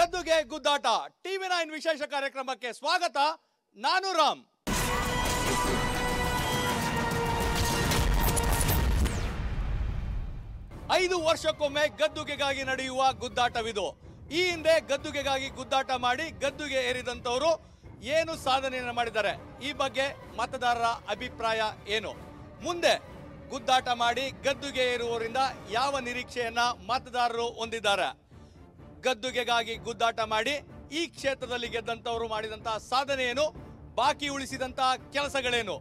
ಗದ್ದುಗೆ ಗುದ್ದಾಟ TV nine ವಿಶೇಷ ಕಾರ್ಯಕ್ರಮಕ್ಕೆ ಸ್ವಾಗತ ನಾನು ರಾಮ್ ಐದು ವರ್ಷಕ್ಕೊಮ್ಮೆ ಗದ್ದುಗೆಗಾಗಿ ನಡೆಯುವ ಗುದ್ದಾಟವಿದು ಈ ಹಿಂದೆ ಗದ್ದುಗೆಗಾಗಿ ಗುದ್ದಾಟ ಮಾಡಿ ಗದ್ದುಗೆ ಏರಿದಂಥವರು ಏನು ಸಾಧನೆಯನ್ನು ಮಾಡಿದ್ದಾರೆ ಈ ಬಗ್ಗೆ ಮತದಾರರ ಅಭಿಪ್ರಾಯ ಏನು ಮುಂದೆ ಗುದ್ದಾಟ ಮಾಡಿ ಗದ್ದುಗೆ ಏರುವವರಿಂದ ಯಾವ ನಿರೀಕ್ಷೆಯನ್ನ ಮತದಾರರು ಹೊಂದಿದ್ದಾರೆ ಗದ್ದುಗೆಗಾಗಿ ಗುದ್ದಾಟ ಮಾಡಿ ಈ ಕ್ಷೇತ್ರದಲ್ಲಿ ಗೆದ್ದಂತವರು ಮಾಡಿದಂತಹ ಸಾಧನೆ ಏನು ಬಾಕಿ ಉಳಿಸಿದಂತಹ ಕೆಲಸಗಳೇನು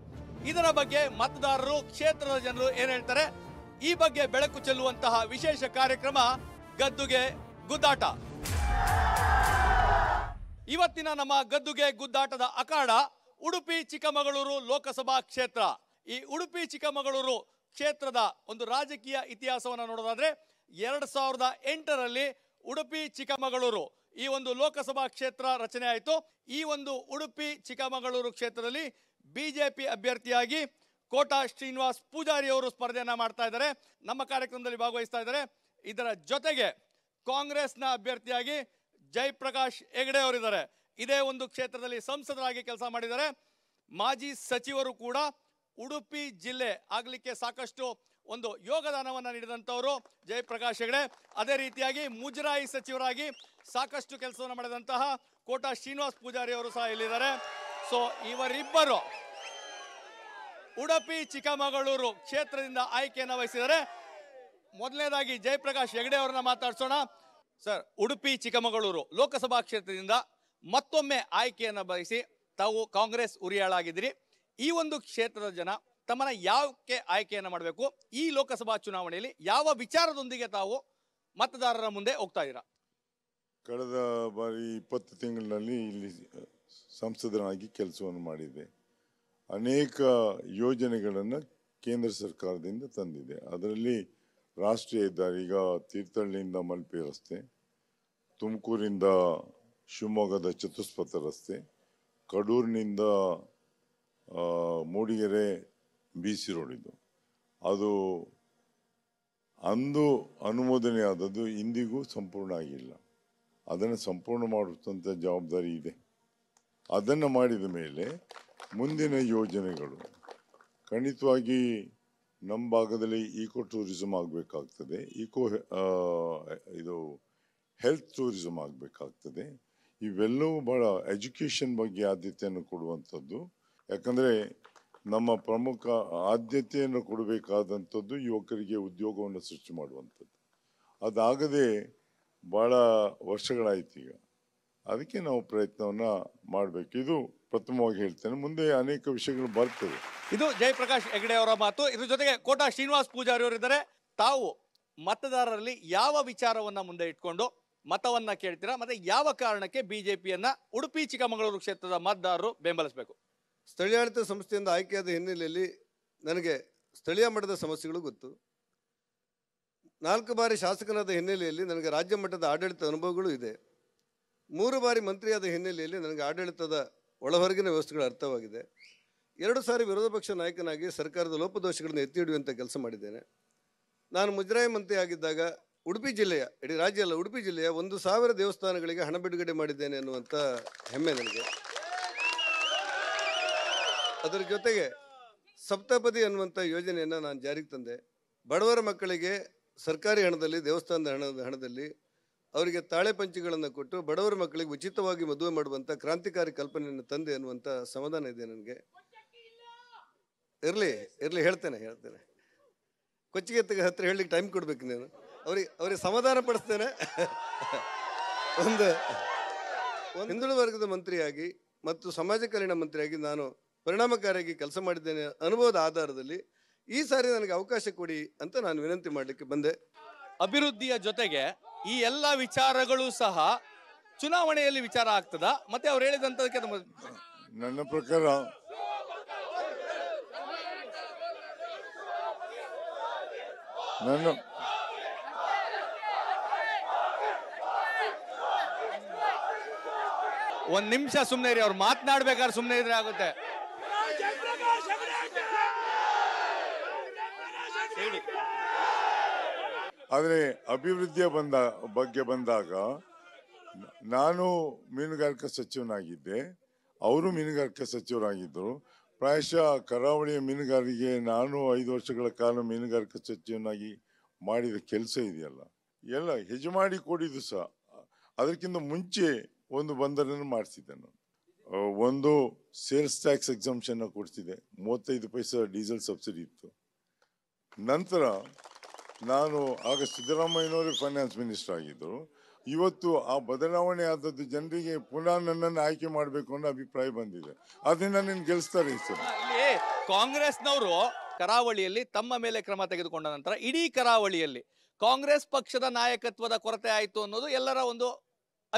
ಇದರ ಬಗ್ಗೆ ಮತದಾರರು ಕ್ಷೇತ್ರದ ಜನರು ಏನು ಹೇಳ್ತಾರೆ ಈ ಬಗ್ಗೆ ಬೆಳಕು ಚೆಲ್ಲುವಂತಹ ವಿಶೇಷ ಕಾರ್ಯಕ್ರಮ ಗದ್ದುಗೆ ಗುದ್ದಾಟ ಇವತ್ತಿನ ನಮ್ಮ ಗದ್ದುಗೆ ಗುದ್ದಾಟದ ಅಖಾಡ ಉಡುಪಿ ಚಿಕ್ಕಮಗಳೂರು ಲೋಕಸಭಾ ಕ್ಷೇತ್ರ ಈ ಉಡುಪಿ ಚಿಕ್ಕಮಗಳೂರು ಕ್ಷೇತ್ರದ ಒಂದು ರಾಜಕೀಯ ಇತಿಹಾಸವನ್ನು ನೋಡೋದಾದ್ರೆ ಎರಡ್ ಸಾವಿರದ ಎಂಟರಲ್ಲಿ ಉಡುಪಿ ಚಿಕ್ಕಮಗಳೂರು ಈ ಒಂದು ಲೋಕಸಭಾ ಕ್ಷೇತ್ರ ರಚನೆ ಆಯಿತು ಈ ಒಂದು ಉಡುಪಿ ಚಿಕ್ಕಮಗಳೂರು ಕ್ಷೇತ್ರದಲ್ಲಿ ಬಿಜೆಪಿ ಅಭ್ಯರ್ಥಿಯಾಗಿ ಕೋಟಾ ಶ್ರೀನಿವಾಸ್ ಪೂಜಾರಿ ಅವರು ಸ್ಪರ್ಧೆಯನ್ನು ಮಾಡ್ತಾ ಇದ್ದಾರೆ ನಮ್ಮ ಕಾರ್ಯಕ್ರಮದಲ್ಲಿ ಭಾಗವಹಿಸ್ತಾ ಇದ್ದಾರೆ ಇದರ ಜೊತೆಗೆ ಕಾಂಗ್ರೆಸ್ನ ಅಭ್ಯರ್ಥಿಯಾಗಿ ಜಯಪ್ರಕಾಶ್ ಹೆಗಡೆ ಅವರಿದ್ದಾರೆ ಇದೇ ಒಂದು ಕ್ಷೇತ್ರದಲ್ಲಿ ಸಂಸದರಾಗಿ ಕೆಲಸ ಮಾಡಿದ್ದಾರೆ ಮಾಜಿ ಸಚಿವರು ಕೂಡ ಉಡುಪಿ ಜಿಲ್ಲೆ ಆಗಲಿಕ್ಕೆ ಸಾಕಷ್ಟು ಒಂದು ಯೋಗದಾನವನ್ನು ನೀಡಿದಂಥವರು ಜಯಪ್ರಕಾಶ್ ಹೆಗಡೆ ಅದೇ ರೀತಿಯಾಗಿ ಮುಜರಾಯಿ ಸಚಿವರಾಗಿ ಸಾಕಷ್ಟು ಕೆಲಸವನ್ನು ಮಾಡಿದಂತಹ ಕೋಟಾ ಶ್ರೀನಿವಾಸ್ ಪೂಜಾರಿ ಅವರು ಸಹ ಇಲ್ಲಿದ್ದಾರೆ ಸೊ ಇವರಿಬ್ಬರು ಉಡುಪಿ ಚಿಕ್ಕಮಗಳೂರು ಕ್ಷೇತ್ರದಿಂದ ಆಯ್ಕೆಯನ್ನು ವಹಿಸಿದರೆ ಮೊದಲನೇದಾಗಿ ಜಯಪ್ರಕಾಶ್ ಹೆಗಡೆ ಅವರನ್ನ ಮಾತಾಡ್ಸೋಣ ಸರ್ ಉಡುಪಿ ಚಿಕ್ಕಮಗಳೂರು ಲೋಕಸಭಾ ಕ್ಷೇತ್ರದಿಂದ ಮತ್ತೊಮ್ಮೆ ಆಯ್ಕೆಯನ್ನು ಬಯಸಿ ತಾವು ಕಾಂಗ್ರೆಸ್ ಉರಿಯಾಳಾಗಿದ್ದೀರಿ ಈ ಒಂದು ಕ್ಷೇತ್ರದ ಜನ ತಮ್ಮನ್ನ ಯಾವಕ್ಕೆ ಆಯ್ಕೆಯನ್ನು ಮಾಡಬೇಕು ಈ ಲೋಕಸಭಾ ಚುನಾವಣೆಯಲ್ಲಿ ಯಾವ ವಿಚಾರದೊಂದಿಗೆ ತಾವು ಮತದಾರರ ಮುಂದೆ ಹೋಗ್ತಾ ಇದ್ದೀರಾ ಕಳೆದ ಬಾರಿ ಇಪ್ಪತ್ತು ತಿಂಗಳಲ್ಲಿ ಇಲ್ಲಿ ಸಂಸದರಾಗಿ ಕೆಲಸವನ್ನು ಮಾಡಿದೆ ಅನೇಕ ಯೋಜನೆಗಳನ್ನು ಕೇಂದ್ರ ಸರ್ಕಾರದಿಂದ ತಂದಿದೆ ಅದರಲ್ಲಿ ರಾಷ್ಟ್ರೀಯ ಹೆದ್ದಾರಿ ಈಗ ತೀರ್ಥಹಳ್ಳಿಯಿಂದ ಮಲ್ಪೆ ರಸ್ತೆ ತುಮಕೂರಿಂದ ಶಿವಮೊಗ್ಗದ ಚತುಷ್ಪಥ ರಸ್ತೆ ಕಡೂರಿನಿಂದ ಮೂಡಿಗೆರೆ ಬಿ ಸಿ ರೋಡ್ ಇದು ಅದು ಅಂದು ಅನುಮೋದನೆ ಆದದ್ದು ಇಂದಿಗೂ ಸಂಪೂರ್ಣ ಆಗಿಲ್ಲ ಅದನ್ನು ಸಂಪೂರ್ಣ ಮಾಡುವಂಥ ಜವಾಬ್ದಾರಿ ಇದೆ ಅದನ್ನು ಮಾಡಿದ ಮೇಲೆ ಮುಂದಿನ ಯೋಜನೆಗಳು ಖಂಡಿತವಾಗಿ ನಮ್ಮ ಭಾಗದಲ್ಲಿ ಈಕೋ ಟೂರಿಸಮ್ ಆಗಬೇಕಾಗ್ತದೆ ಈಕೋ ಇದು ಹೆಲ್ತ್ ಟೂರಿಸಮ್ ಆಗಬೇಕಾಗ್ತದೆ ಇವೆಲ್ಲವೂ ಬಹಳ ಎಜುಕೇಷನ್ ಬಗ್ಗೆ ಆದ್ಯತೆಯನ್ನು ಕೊಡುವಂಥದ್ದು ಯಾಕಂದರೆ ನಮ್ಮ ಪ್ರಮುಖ ಆದ್ಯತೆಯನ್ನು ಕೊಡಬೇಕಾದಂಥದ್ದು ಯುವಕರಿಗೆ ಉದ್ಯೋಗವನ್ನು ಸೃಷ್ಟಿ ಮಾಡುವಂಥದ್ದು ಅದಾಗದೆ ಭಾಳ ವರ್ಷಗಳಾಯ್ತು ಈಗ ಅದಕ್ಕೆ ನಾವು ಪ್ರಯತ್ನವನ್ನು ಮಾಡಬೇಕು ಇದು ಪ್ರಥಮವಾಗಿ ಹೇಳ್ತೇನೆ ಮುಂದೆ ಅನೇಕ ವಿಷಯಗಳು ಬರ್ತವೆ ಇದು ಜಯಪ್ರಕಾಶ್ ಹೆಗಡೆ ಅವರ ಮಾತು ಇದ್ರ ಜೊತೆಗೆ ಕೋಟಾ ಶ್ರೀನಿವಾಸ್ ಪೂಜಾರಿ ಅವರಿದ್ದಾರೆ ತಾವು ಮತದಾರರಲ್ಲಿ ಯಾವ ವಿಚಾರವನ್ನ ಮುಂದೆ ಇಟ್ಕೊಂಡು ಮತವನ್ನ ಕೇಳ್ತೀರಾ ಮತ್ತೆ ಯಾವ ಕಾರಣಕ್ಕೆ ಬಿಜೆಪಿಯನ್ನ ಉಡುಪಿ ಚಿಕ್ಕಮಗಳೂರು ಕ್ಷೇತ್ರದ ಮತದಾರರು ಬೆಂಬಲಿಸಬೇಕು ಸ್ಥಳೀಯಾಡಳಿತ ಸಂಸ್ಥೆಯಿಂದ ಆಯ್ಕೆಯಾದ ಹಿನ್ನೆಲೆಯಲ್ಲಿ ನನಗೆ ಸ್ಥಳೀಯ ಮಟ್ಟದ ಸಮಸ್ಯೆಗಳು ಗೊತ್ತು ನಾಲ್ಕು ಬಾರಿ ಶಾಸಕನಾದ ಹಿನ್ನೆಲೆಯಲ್ಲಿ ನನಗೆ ರಾಜ್ಯ ಮಟ್ಟದ ಆಡಳಿತ ಅನುಭವಗಳು ಇದೆ ಮೂರು ಬಾರಿ ಮಂತ್ರಿಯಾದ ಹಿನ್ನೆಲೆಯಲ್ಲಿ ನನಗೆ ಆಡಳಿತದ ಒಳಹೊರಗಿನ ವ್ಯವಸ್ಥೆಗಳು ಅರ್ಥವಾಗಿದೆ ಎರಡು ಸಾರಿ ವಿರೋಧ ಪಕ್ಷ ನಾಯಕನಾಗಿ ಸರ್ಕಾರದ ಲೋಪದೋಷಗಳನ್ನು ಎತ್ತಿ ಹಿಡಿಯುವಂಥ ಕೆಲಸ ಮಾಡಿದ್ದೇನೆ ನಾನು ಮುಜರಾಯಿ ಆಗಿದ್ದಾಗ ಉಡುಪಿ ಜಿಲ್ಲೆಯ ಇಡೀ ರಾಜ್ಯ ಅಲ್ಲ ಉಡುಪಿ ಜಿಲ್ಲೆಯ ಒಂದು ಸಾವಿರ ದೇವಸ್ಥಾನಗಳಿಗೆ ಹಣ ಬಿಡುಗಡೆ ಮಾಡಿದ್ದೇನೆ ಅನ್ನುವಂಥ ಹೆಮ್ಮೆ ನನಗೆ ಅದರ ಜೊತೆಗೆ ಸಪ್ತಪದಿ ಅನ್ನುವಂಥ ಯೋಜನೆಯನ್ನು ನಾನು ಜಾರಿಗೆ ತಂದೆ ಬಡವರ ಮಕ್ಕಳಿಗೆ ಸರ್ಕಾರಿ ಹಣದಲ್ಲಿ ದೇವಸ್ಥಾನದ ಹಣದ ಹಣದಲ್ಲಿ ಅವರಿಗೆ ತಾಳೆ ಪಂಚಗಳನ್ನು ಕೊಟ್ಟು ಬಡವರ ಮಕ್ಕಳಿಗೆ ಉಚಿತವಾಗಿ ಮದುವೆ ಮಾಡುವಂಥ ಕ್ರಾಂತಿಕಾರಿ ಕಲ್ಪನೆಯನ್ನು ತಂದೆ ಅನ್ನುವಂಥ ಸಮಾಧಾನ ಇದೆ ನನಗೆ ಇರಲಿ ಇರಲಿ ಹೇಳ್ತೇನೆ ಹೇಳ್ತೇನೆ ಕೊಚ್ಚಿಗೆ ಹತ್ರ ಹೇಳಲಿಕ್ಕೆ ಟೈಮ್ ಕೊಡ್ಬೇಕು ನೀನು ಅವ್ರಿಗೆ ಅವ್ರಿಗೆ ಸಮಾಧಾನ ಪಡಿಸ್ತೇನೆ ಒಂದು ಹಿಂದುಳಿದ ವರ್ಗದ ಮಂತ್ರಿಯಾಗಿ ಮತ್ತು ಸಮಾಜ ಕಲ್ಯಾಣ ಮಂತ್ರಿಯಾಗಿ ನಾನು ಪರಿಣಾಮಕಾರಿಯಾಗಿ ಕೆಲಸ ಮಾಡಿದ್ದೇನೆ ಅನುಭವದ ಆಧಾರದಲ್ಲಿ ಈ ಸಾರಿ ನನಗೆ ಅವಕಾಶ ಕೊಡಿ ಅಂತ ನಾನು ವಿನಂತಿ ಮಾಡಲಿಕ್ಕೆ ಬಂದೆ ಅಭಿವೃದ್ಧಿಯ ಜೊತೆಗೆ ಈ ಎಲ್ಲ ವಿಚಾರಗಳು ಸಹ ಚುನಾವಣೆಯಲ್ಲಿ ವಿಚಾರ ಆಗ್ತದ ಮತ್ತೆ ಅವ್ರು ಹೇಳಿದಂತ ನನ್ನ ಪ್ರಕಾರ ಒಂದ್ ನಿಮಿಷ ಸುಮ್ಮನೆ ಇರಿ ಅವ್ರು ಮಾತನಾಡ್ಬೇಕಾದ್ರೆ ಸುಮ್ಮನೆ ಇದ್ರೆ ಆಗುತ್ತೆ ಆದರೆ ಅಭಿವೃದ್ಧಿಯ ಬಂದ ಬಗ್ಗೆ ಬಂದಾಗ ನಾನು ಮೀನುಗಾರಿಕಾ ಸಚಿವನಾಗಿದ್ದೆ ಅವರು ಮೀನುಗಾರಿಕಾ ಸಚಿವರಾಗಿದ್ದರು ಪ್ರಾಯಶಃ ಕರಾವಳಿಯ ಮೀನುಗಾರಿಕೆ ನಾನು ಐದು ವರ್ಷಗಳ ಕಾಲ ಮೀನುಗಾರಿಕಾ ಸಚಿವನಾಗಿ ಮಾಡಿದ ಕೆಲಸ ಇದೆಯಲ್ಲ ಎಲ್ಲ ಹೆಜಮಾಡಿ ಕೊಡಿದ್ದು ಸಹ ಅದಕ್ಕಿಂತ ಮುಂಚೆ ಒಂದು ಬಂದರನ್ನು ಮಾಡಿಸಿದ್ದೆ ನಾನು ಒಂದು ಸೇಲ್ಸ್ ಟ್ಯಾಕ್ಸ್ ಎಕ್ಸಾಮ್ಷನ್ನ ಕೊಡಿಸಿದೆ ಮೂವತ್ತೈದು ಪೈಸ ಡೀಸೆಲ್ ಸಬ್ಸಿಡಿ ಇತ್ತು ನಂತರ ನಾನು ಆಗ ಸಿದ್ದರಾಮಯ್ಯನವರೇ ಫೈನಾನ್ಸ್ ಮಿನಿಸ್ಟರ್ ಆಗಿದ್ದರು ಇವತ್ತು ಆ ಬದಲಾವಣೆ ಆದದ್ದು ಜನರಿಗೆ ಪುನಃ ನನ್ನನ್ನು ಆಯ್ಕೆ ಮಾಡಬೇಕು ಅನ್ನೋ ಅಭಿಪ್ರಾಯ ಬಂದಿದೆ ಅದನ್ನ ನೀನು ಗೆಲ್ಲಿಸ್ತಾರೆ ಈ ಸರ್ ಕಾಂಗ್ರೆಸ್ನವರು ಕರಾವಳಿಯಲ್ಲಿ ತಮ್ಮ ಮೇಲೆ ಕ್ರಮ ತೆಗೆದುಕೊಂಡ ನಂತರ ಇಡೀ ಕರಾವಳಿಯಲ್ಲಿ ಕಾಂಗ್ರೆಸ್ ಪಕ್ಷದ ನಾಯಕತ್ವದ ಕೊರತೆ ಆಯಿತು ಅನ್ನೋದು ಎಲ್ಲರ ಒಂದು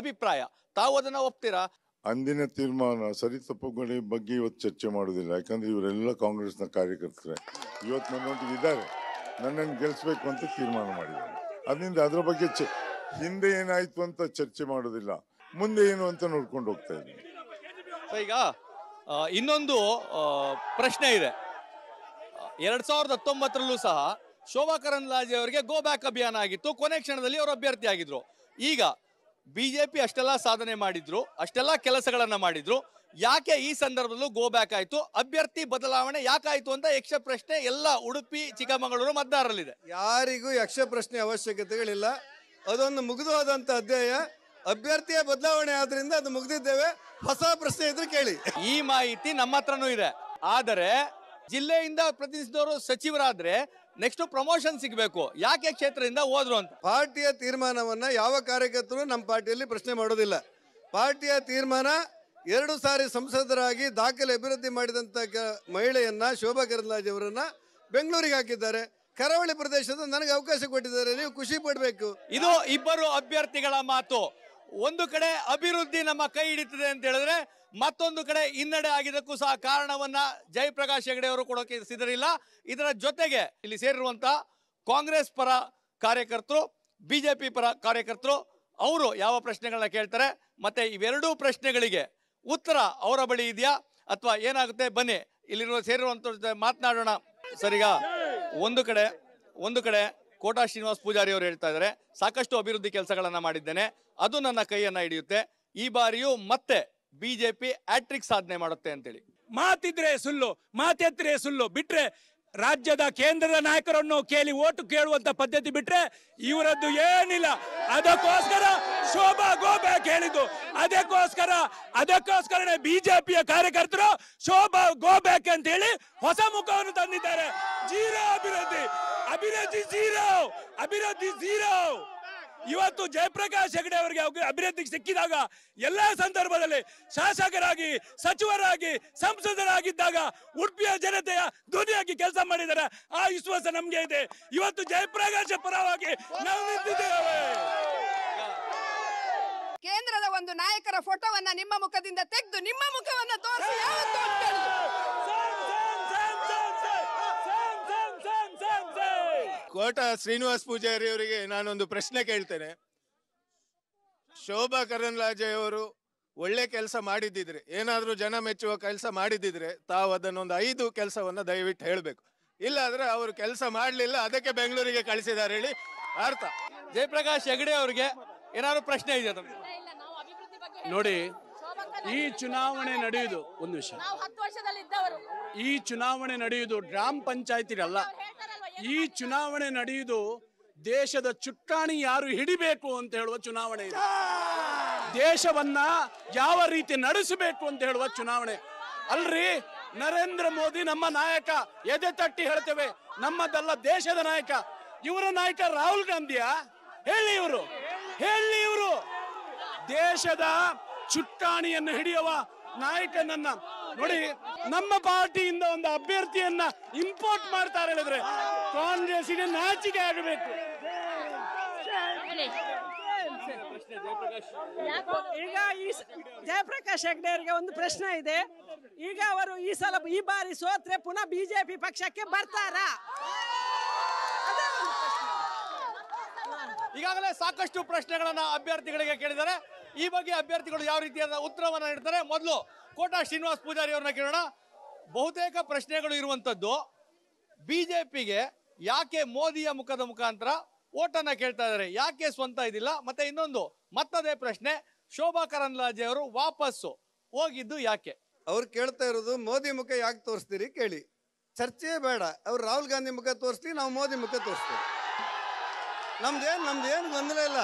ಅಭಿಪ್ರಾಯ ತಾವು ಅದನ್ನ ಒಪ್ತೀರಾ ಅಂದಿನ ತೀರ್ಮಾನ ಸರಿ ತಪ್ಪುಗಳ ಬಗ್ಗೆ ಇವತ್ತು ಚರ್ಚೆ ಮಾಡೋದಿಲ್ಲ ಯಾಕಂದ್ರೆ ಇವರೆಲ್ಲ ಕಾಂಗ್ರೆಸ್ನ ಕಾರ್ಯಕರ್ತರೇ ಇವತ್ತು ನನ್ನೊಂದಿಗೆ ಇದ್ದಾರೆ ನನ್ನನ್ನು ಗೆಲ್ಲಿಸ್ಬೇಕು ಅಂತ ತೀರ್ಮಾನ ಮಾಡಿದ್ದಾರೆ ಅದರಿಂದ ಅದರ ಬಗ್ಗೆ ಚ ಹಿಂದೆ ಏನಾಯ್ತು ಅಂತ ಚರ್ಚೆ ಮಾಡೋದಿಲ್ಲ ಮುಂದೆ ಏನು ಅಂತ ನೋಡ್ಕೊಂಡು ಹೋಗ್ತಾ ಇದ್ದೀನಿ ಈಗ ಇನ್ನೊಂದು ಪ್ರಶ್ನೆ ಇದೆ ಎರಡ್ ಸಾವಿರದ ಹತ್ತೊಂಬತ್ತರಲ್ಲೂ ಸಹ ಶೋಭಾ ಕರಂದ್ಲಾಜೆ ಅವರಿಗೆ ಗೋ ಬ್ಯಾಕ್ ಅಭಿಯಾನ ಆಗಿತ್ತು ಕೊನೆ ಕ್ಷಣದಲ್ಲಿ ಅವರು ಅಭ್ಯರ್ಥಿ ಆಗಿದ್ರು ಈಗ ಬಿಜೆಪಿ ಅಷ್ಟೆಲ್ಲ ಸಾಧನೆ ಮಾಡಿದ್ರು ಅಷ್ಟೆಲ್ಲ ಕೆಲಸಗಳನ್ನ ಮಾಡಿದ್ರು ಯಾಕೆ ಈ ಸಂದರ್ಭದಲ್ಲೂ ಗೋ ಬ್ಯಾಕ್ ಆಯ್ತು ಅಭ್ಯರ್ಥಿ ಬದಲಾವಣೆ ಯಾಕಾಯ್ತು ಅಂತ ಯಕ್ಷ ಪ್ರಶ್ನೆ ಎಲ್ಲ ಉಡುಪಿ ಚಿಕ್ಕಮಗಳೂರು ಮತದಾರರಲ್ಲಿದೆ ಯಾರಿಗೂ ಯಕ್ಷ ಪ್ರಶ್ನೆ ಅವಶ್ಯಕತೆಗಳಿಲ್ಲ ಅದೊಂದು ಮುಗಿದು ಹೋದಂತ ಅಧ್ಯಾಯ ಅಭ್ಯರ್ಥಿಯ ಬದಲಾವಣೆ ಆದ್ರಿಂದ ಅದು ಮುಗಿದಿದ್ದೇವೆ ಹೊಸ ಪ್ರಶ್ನೆ ಇದ್ರೆ ಕೇಳಿ ಈ ಮಾಹಿತಿ ನಮ್ಮ ಇದೆ ಆದರೆ ಜಿಲ್ಲೆಯಿಂದ ಪ್ರತಿನಿಧಿಸಿದವರು ಸಚಿವರಾದ್ರೆ ನೆಕ್ಸ್ಟ್ ಪ್ರಮೋಷನ್ ಸಿಗಬೇಕು ಯಾಕೆ ಕ್ಷೇತ್ರದಿಂದ ಹೋದ್ರು ಅಂತ ಪಾರ್ಟಿಯ ತೀರ್ಮಾನವನ್ನ ಯಾವ ಕಾರ್ಯಕರ್ತರು ನಮ್ಮ ಪಾರ್ಟಿಯಲ್ಲಿ ಪ್ರಶ್ನೆ ಮಾಡೋದಿಲ್ಲ ಪಾರ್ಟಿಯ ತೀರ್ಮಾನ ಎರಡು ಸಾರಿ ಸಂಸದರಾಗಿ ದಾಖಲೆ ಅಭಿವೃದ್ಧಿ ಮಾಡಿದಂತ ಮಹಿಳೆಯನ್ನ ಶೋಭಾ ಕರಂದ್ಲಾಜ್ ಅವರನ್ನ ಬೆಂಗಳೂರಿಗೆ ಹಾಕಿದ್ದಾರೆ ಕರಾವಳಿ ಪ್ರದೇಶದ ನನಗೆ ಅವಕಾಶ ಕೊಟ್ಟಿದ್ದಾರೆ ನೀವು ಖುಷಿ ಪಡ್ಬೇಕು ಇದು ಇಬ್ಬರು ಅಭ್ಯರ್ಥಿಗಳ ಮಾತು ಒಂದು ಕಡೆ ಅಭಿವೃದ್ಧಿ ನಮ್ಮ ಕೈ ಹಿಡಿತದೆ ಅಂತ ಹೇಳಿದ್ರೆ ಮತ್ತೊಂದು ಕಡೆ ಹಿನ್ನಡೆ ಆಗಿದ್ದಕ್ಕೂ ಸಹ ಕಾರಣವನ್ನ ಜಯಪ್ರಕಾಶ್ ಹೆಗಡೆ ಅವರು ಕೊಡೋಕೆ ಸಿದ್ಧರಿಲ್ಲ ಇದರ ಜೊತೆಗೆ ಇಲ್ಲಿ ಸೇರಿರುವಂತ ಕಾಂಗ್ರೆಸ್ ಪರ ಕಾರ್ಯಕರ್ತರು ಬಿಜೆಪಿ ಪರ ಕಾರ್ಯಕರ್ತರು ಅವರು ಯಾವ ಪ್ರಶ್ನೆಗಳನ್ನ ಕೇಳ್ತಾರೆ ಮತ್ತೆ ಇವೆರಡೂ ಪ್ರಶ್ನೆಗಳಿಗೆ ಉತ್ತರ ಅವರ ಬಳಿ ಇದೆಯಾ ಅಥವಾ ಏನಾಗುತ್ತೆ ಬನ್ನಿ ಇಲ್ಲಿರುವ ಸೇರಿರುವಂತ ಮಾತನಾಡೋಣ ಸರಿಗ ಒಂದು ಕಡೆ ಒಂದು ಕಡೆ ಕೋಟಾ ಶ್ರೀನಿವಾಸ್ ಪೂಜಾರಿ ಅವರು ಹೇಳ್ತಾ ಇದ್ದಾರೆ ಸಾಕಷ್ಟು ಅಭಿವೃದ್ಧಿ ಕೆಲಸಗಳನ್ನು ಮಾಡಿದ್ದೇನೆ ಅದು ನನ್ನ ಕೈಯನ್ನ ಹಿಡಿಯುತ್ತೆ ಈ ಬಾರಿಯೂ ಮತ್ತೆ ಬಿಜೆಪಿ ಆಟ್ರಿಕ್ ಸಾಧನೆ ಮಾಡುತ್ತೆ ಅಂತೇಳಿ ಮಾತಿದ್ರೆ ಸುಳ್ಳು ಮಾತೆತ್ತರೆ ಸುಳ್ಳು ಬಿಟ್ರೆ ರಾಜ್ಯದ ಕೇಂದ್ರದ ನಾಯಕರನ್ನು ಕೇಳಿ ಓಟು ಕೇಳುವಂತ ಪದ್ಧತಿ ಬಿಟ್ರೆ ಇವರದ್ದು ಏನಿಲ್ಲ ಅದಕ್ಕೋಸ್ಕರ ಶೋಭಾ ಗೋಬ್ಯಾಕ್ ಹೇಳಿದ್ದು ಅದಕ್ಕೋಸ್ಕರ ಅದಕ್ಕೋಸ್ಕರನೇ ಬಿಜೆಪಿಯ ಕಾರ್ಯಕರ್ತರು ಶೋಭಾ ಗೋಬ್ಯಾಕ್ ಅಂತ ಹೇಳಿ ಹೊಸ ಮುಖವನ್ನು ತಂದಿದ್ದಾರೆ ಜೀರೋ ಅಭಿವೃದ್ಧಿ ಅಭಿವೃದ್ಧಿ ಜೀರೋ ಅಭಿವೃದ್ಧಿ ಜೀರೋ ಇವತ್ತು ಜಯಪ್ರಕಾಶ್ ಹೆಗಡೆ ಅವರಿಗೆ ಅಭಿವೃದ್ಧಿ ಸಿಕ್ಕಿದಾಗ ಎಲ್ಲ ಸಂದರ್ಭದಲ್ಲಿ ಶಾಸಕರಾಗಿ ಸಚಿವರಾಗಿ ಸಂಸದರಾಗಿದ್ದಾಗ ಉಡುಪಿಯ ಜನತೆಯ ಧ್ವನಿಯಾಗಿ ಕೆಲಸ ಮಾಡಿದ್ದಾರೆ ಆ ವಿಶ್ವಾಸ ನಮ್ಗೆ ಇದೆ ಇವತ್ತು ಜಯಪ್ರಕಾಶ್ ಪರವಾಗಿ ನಾವು ನಿಂತಿದ್ದೇವೆ ಕೇಂದ್ರದ ಒಂದು ನಾಯಕರ ಫೋಟೋವನ್ನ ನಿಮ್ಮ ಮುಖದಿಂದ ತೆಗೆದು ನಿಮ್ಮ ಮುಖವನ್ನ ತೋರಿಸಿ ಕೋಟ ಶ್ರೀನಿವಾಸ್ ಪೂಜಾರಿ ಅವರಿಗೆ ನಾನೊಂದು ಪ್ರಶ್ನೆ ಕೇಳ್ತೇನೆ ಶೋಭಾ ಕರಂದ್ಲಾಜೆ ಅವರು ಒಳ್ಳೆ ಕೆಲಸ ಮಾಡಿದ್ದಿದ್ರೆ ಏನಾದರೂ ಜನ ಮೆಚ್ಚುವ ಕೆಲಸ ಮಾಡಿದ್ದಿದ್ರೆ ತಾವು ಅದನ್ನೊಂದು ಐದು ಕೆಲಸವನ್ನ ದಯವಿಟ್ಟು ಹೇಳಬೇಕು ಇಲ್ಲ ಅವರು ಕೆಲಸ ಮಾಡಲಿಲ್ಲ ಅದಕ್ಕೆ ಬೆಂಗಳೂರಿಗೆ ಕಳಿಸಿದ್ದಾರೆ ಹೇಳಿ ಅರ್ಥ ಜಯಪ್ರಕಾಶ್ ಹೆಗಡೆ ಅವರಿಗೆ ಏನಾದ್ರು ಪ್ರಶ್ನೆ ಇದೆಯಾ ನೋಡಿ ಈ ಚುನಾವಣೆ ನಡೆಯುವುದು ಒಂದು ವಿಷಯ ಈ ಚುನಾವಣೆ ನಡೆಯುವುದು ಗ್ರಾಮ ಪಂಚಾಯತಿರಲ್ಲ ಈ ಚುನಾವಣೆ ನಡೆಯುವುದು ದೇಶದ ಚುಕ್ಕಾಣಿ ಯಾರು ಹಿಡಿಬೇಕು ಅಂತ ಹೇಳುವ ಚುನಾವಣೆ ಇದೆ ದೇಶವನ್ನ ಯಾವ ರೀತಿ ನಡೆಸಬೇಕು ಅಂತ ಹೇಳುವ ಚುನಾವಣೆ ಅಲ್ರಿ ನರೇಂದ್ರ ಮೋದಿ ನಮ್ಮ ನಾಯಕ ಎದೆ ತಟ್ಟಿ ಹೇಳ್ತೇವೆ ನಮ್ಮದಲ್ಲ ದೇಶದ ನಾಯಕ ಇವರ ನಾಯಕ ರಾಹುಲ್ ಗಾಂಧಿಯ ಹೇಳಿ ಇವರು ಹೇಳಿ ಇವರು ದೇಶದ ಚುಕ್ಕಾಣಿಯನ್ನು ಹಿಡಿಯುವ ನಾಯಕನನ್ನ ನೋಡಿ ನಮ್ಮ ಪಾರ್ಟಿಯಿಂದ ಒಂದು ಅಭ್ಯರ್ಥಿಯನ್ನ ಇಂಪೋರ್ಟ್ ಮಾಡ್ತಾರೆ ಹೇಳಿದ್ರೆ ಕಾಂಗ್ರೆಸ್ಸಿಗೆ ನಾಚಿಕೆ ಆಗಬೇಕು ಈಗ ಈ ಜಯಪ್ರಕಾಶ್ ಅವರಿಗೆ ಒಂದು ಪ್ರಶ್ನೆ ಇದೆ ಈಗ ಅವರು ಈ ಸಲ ಈ ಬಾರಿ ಸೋತ್ರೆ ಪುನಃ ಬಿಜೆಪಿ ಪಕ್ಷಕ್ಕೆ ಬರ್ತಾರಾ ಈಗಾಗಲೇ ಸಾಕಷ್ಟು ಪ್ರಶ್ನೆಗಳನ್ನ ಅಭ್ಯರ್ಥಿಗಳಿಗೆ ಕೇಳಿದ್ದಾರೆ ಈ ಬಗ್ಗೆ ಅಭ್ಯರ್ಥಿಗಳು ಯಾವ ರೀತಿಯಾದ ಉತ್ತರವನ್ನು ನೀಡ್ತಾರೆ ಮೊದಲು ಕೋಟಾ ಶ್ರೀನಿವಾಸ್ ಪೂಜಾರಿ ಅವ್ರನ್ನ ಕೇಳೋಣ ಬಹುತೇಕ ಪ್ರಶ್ನೆಗಳು ಇರುವಂತದ್ದು ಬಿಜೆಪಿಗೆ ಯಾಕೆ ಮೋದಿಯ ಮುಖದ ಮುಖಾಂತರ ಓಟನ್ನ ಕೇಳ್ತಾ ಇದಾರೆ ಯಾಕೆ ಸ್ವಂತ ಇದಿಲ್ಲ ಮತ್ತೆ ಇನ್ನೊಂದು ಮತ್ತದೇ ಪ್ರಶ್ನೆ ಶೋಭಾ ಕರಂದ್ಲಾಜೆ ಅವರು ವಾಪಸ್ಸು ಹೋಗಿದ್ದು ಯಾಕೆ ಅವ್ರು ಕೇಳ್ತಾ ಇರೋದು ಮೋದಿ ಮುಖ ಯಾಕೆ ತೋರಿಸ್ತೀರಿ ಕೇಳಿ ಚರ್ಚೆ ಬೇಡ ಅವ್ರು ರಾಹುಲ್ ಗಾಂಧಿ ಮುಖ ತೋರಿಸ್ತೀವಿ ನಾವು ಮೋದಿ ಮುಖ ತೋರಿಸ್ತೀವಿ ನಮ್ದೇನು ನಮ್ದೇನು ಗೊಂದಲ ಇಲ್ಲ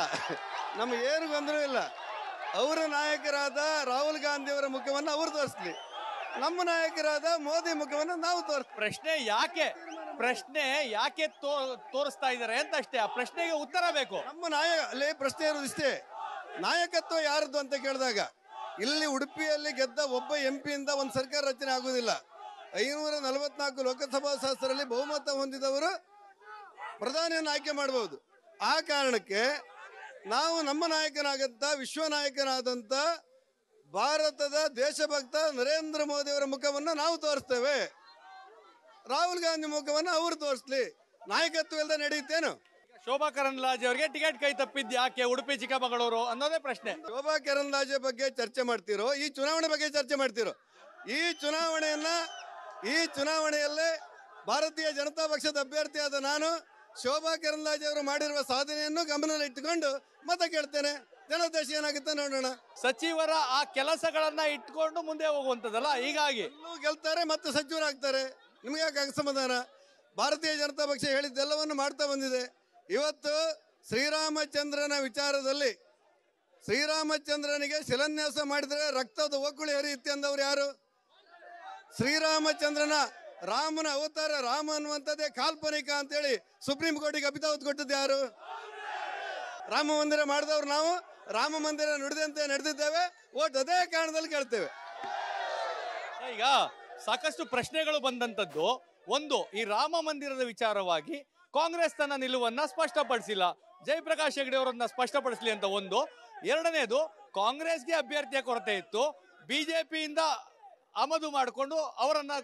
ನಮ್ಗೆ ಏನು ಗೊಂದಲ ಇಲ್ಲ ಅವರ ನಾಯಕರಾದ ರಾಹುಲ್ ಗಾಂಧಿಯವರ ಮುಖವನ್ನು ಅವರು ತೋರಿಸ್ಲಿ ನಮ್ಮ ನಾಯಕರಾದ ಮೋದಿ ಮುಖವನ್ನು ನಾವು ತೋರಿಸ್ ಪ್ರಶ್ನೆ ಯಾಕೆ ಪ್ರಶ್ನೆ ಯಾಕೆ ತೋರಿಸ್ತಾ ಇದ್ದಾರೆ ಅಂತ ಅಷ್ಟೇ ಆ ಪ್ರಶ್ನೆಗೆ ಉತ್ತರ ಬೇಕು ನಮ್ಮ ನಾಯಕ ಅಲ್ಲಿ ಪ್ರಶ್ನೆ ಇರೋದು ಇಷ್ಟೇ ನಾಯಕತ್ವ ಯಾರದ್ದು ಅಂತ ಕೇಳಿದಾಗ ಇಲ್ಲಿ ಉಡುಪಿಯಲ್ಲಿ ಗೆದ್ದ ಒಬ್ಬ ಎಂ ಪಿಯಿಂದ ಒಂದು ಸರ್ಕಾರ ರಚನೆ ಆಗುವುದಿಲ್ಲ ಐನೂರ ನಲವತ್ನಾಲ್ಕು ಲೋಕಸಭಾ ಶಾಸ್ತ್ರದಲ್ಲಿ ಬಹುಮತ ಹೊಂದಿದವರು ಪ್ರಧಾನಿಯನ್ನು ಆಯ್ಕೆ ಮಾಡಬಹುದು ಆ ಕಾರಣಕ್ಕೆ ನಾವು ನಮ್ಮ ನಾಯಕನಾಗಂತ ವಿಶ್ವ ನಾಯಕನಾದಂತ ಭಾರತದ ದೇಶಭಕ್ತ ನರೇಂದ್ರ ಅವರ ಮುಖವನ್ನು ನಾವು ತೋರಿಸ್ತೇವೆ ರಾಹುಲ್ ಗಾಂಧಿ ಮುಖವನ್ನು ಅವರು ತೋರಿಸ್ಲಿ ನಾಯಕತ್ವ ಇಲ್ಲದೆ ನಡೆಯುತ್ತೇನು ಶೋಭಾ ಕರಂದ್ಲಾಜೆ ಅವರಿಗೆ ಟಿಕೆಟ್ ಕೈ ತಪ್ಪಿದ್ದು ಯಾಕೆ ಉಡುಪಿ ಚಿಕ್ಕಮಗಳೂರು ಅನ್ನೋದೇ ಪ್ರಶ್ನೆ ಶೋಭಾ ಕರಂದ್ಲಾಜೆ ಬಗ್ಗೆ ಚರ್ಚೆ ಮಾಡ್ತಿರೋ ಈ ಚುನಾವಣೆ ಬಗ್ಗೆ ಚರ್ಚೆ ಮಾಡ್ತಿರೋ ಈ ಚುನಾವಣೆಯನ್ನ ಈ ಚುನಾವಣೆಯಲ್ಲೇ ಭಾರತೀಯ ಜನತಾ ಪಕ್ಷದ ಅಭ್ಯರ್ಥಿಯಾದ ನಾನು ಶೋಭಾ ಕರಂದ್ಲಾಜೆ ಅವರು ಮಾಡಿರುವ ಸಾಧನೆಯನ್ನು ಗಮನದಲ್ಲಿಟ್ಟುಕೊಂಡು ಮತ ಕೇಳ್ತೇನೆ ಜನೋದ್ದೇಶ ಏನಾಗುತ್ತೆ ನೋಡೋಣ ಸಚಿವರ ಆ ಕೆಲಸಗಳನ್ನ ಇಟ್ಕೊಂಡು ಮುಂದೆ ಹೋಗುವಂತದಲ್ಲ ಹೀಗಾಗಿ ಗೆಲ್ತಾರೆ ಮತ್ತೆ ಸಚಿವರಾಗ್ತಾರೆ ನಿಮ್ಗೆ ಯಾಕೆ ಅಸಮಾಧಾನ ಭಾರತೀಯ ಜನತಾ ಪಕ್ಷ ಹೇಳಿದ್ದೆಲ್ಲವನ್ನು ಮಾಡ್ತಾ ಬಂದಿದೆ ಇವತ್ತು ಶ್ರೀರಾಮಚಂದ್ರನ ವಿಚಾರದಲ್ಲಿ ಶ್ರೀರಾಮಚಂದ್ರನಿಗೆ ಶಿಲಾನ್ಯಾಸ ಮಾಡಿದರೆ ರಕ್ತದ ಒಕ್ಕುಳಿ ಹರಿಯುತ್ತೆ ಅಂದವ್ರು ಯಾರು ಶ್ರೀರಾಮಚಂದ್ರನ ರಾಮನ ಅವತಾರ ರಾಮ ಅನ್ನುವಂಥದ್ದೇ ಕಾಲ್ಪನಿಕ ಅಂತೇಳಿ ಸುಪ್ರೀಂ ಕೋರ್ಟಿಗೆ ಅಭಿತಾವತ್ ಕೊಟ್ಟದ್ದು ಯಾರು ರಾಮ ಮಂದಿರ ಮಾಡಿದವ್ರು ನಾವು ರಾಮ ಮಂದಿರ ನುಡಿದಂತೆ ನಡೆದಿದ್ದೇವೆ ಓಟ್ ಅದೇ ಕಾರಣದಲ್ಲಿ ಕೇಳ್ತೇವೆ ಈಗ ಸಾಕಷ್ಟು ಪ್ರಶ್ನೆಗಳು ಬಂದಂತದ್ದು ಒಂದು ಈ ರಾಮ ಮಂದಿರದ ವಿಚಾರವಾಗಿ ಕಾಂಗ್ರೆಸ್ ತನ್ನ ನಿಲುವನ್ನ ಸ್ಪಷ್ಟಪಡಿಸಿಲ್ಲ ಜಯಪ್ರಕಾಶ್ ಹೆಗಡೆ ಅವರನ್ನ ಸ್ಪಷ್ಟಪಡಿಸಲಿ ಅಂತ ಒಂದು ಎರಡನೇದು ಕಾಂಗ್ರೆಸ್ಗೆ ಅಭ್ಯರ್ಥಿಯ ಕೊರತೆ ಇತ್ತು ಬಿಜೆಪಿಯಿಂದ ಆಮದು ಮಾಡಿಕೊಂಡು ಅವರನ್ನು